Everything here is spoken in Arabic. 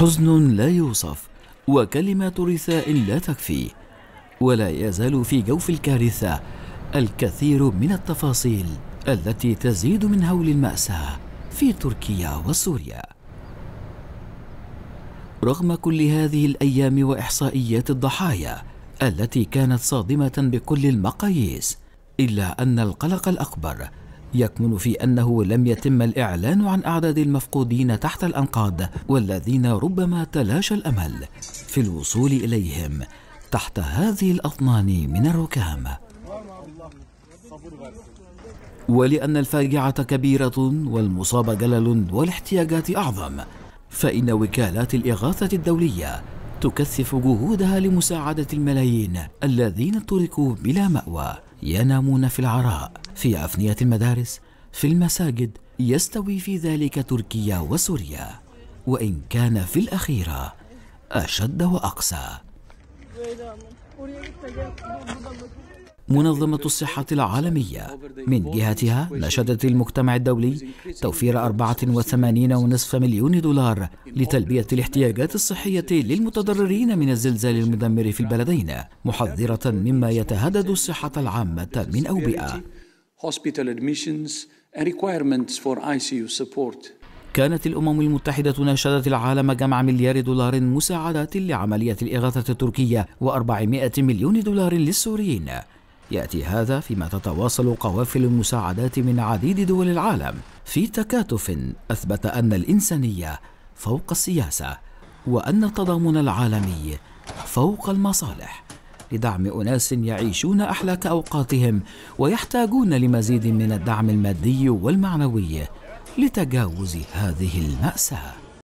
حزن لا يوصف وكلمات رثاء لا تكفي ولا يزال في جوف الكارثة الكثير من التفاصيل التي تزيد من هول المأساة في تركيا وسوريا رغم كل هذه الأيام وإحصائيات الضحايا التي كانت صادمة بكل المقاييس إلا أن القلق الأكبر يكمن في أنه لم يتم الإعلان عن أعداد المفقودين تحت الأنقاض والذين ربما تلاشى الأمل في الوصول إليهم تحت هذه الأطنان من الركام ولأن الفاجعة كبيرة والمصاب جلل والاحتياجات أعظم فإن وكالات الإغاثة الدولية تكثف جهودها لمساعدة الملايين الذين تركوا بلا مأوى ينامون في العراء في أفنية المدارس في المساجد يستوي في ذلك تركيا وسوريا وإن كان في الأخيرة أشد وأقسى منظمة الصحة العالمية من جهتها نشدت المجتمع الدولي توفير 84.5 مليون دولار لتلبية الاحتياجات الصحية للمتضررين من الزلزال المدمر في البلدين محذرة مما يتهدد الصحة العامة من أوبئة كانت الأمم المتحدة ناشدت العالم جمع مليار دولار مساعدات لعملية الإغاثة التركية و400 مليون دولار للسوريين يأتي هذا فيما تتواصل قوافل المساعدات من عديد دول العالم في تكاتف أثبت أن الإنسانية فوق السياسة وأن التضامن العالمي فوق المصالح لدعم أناس يعيشون أحلاك أوقاتهم ويحتاجون لمزيد من الدعم المادي والمعنوي لتجاوز هذه المأساه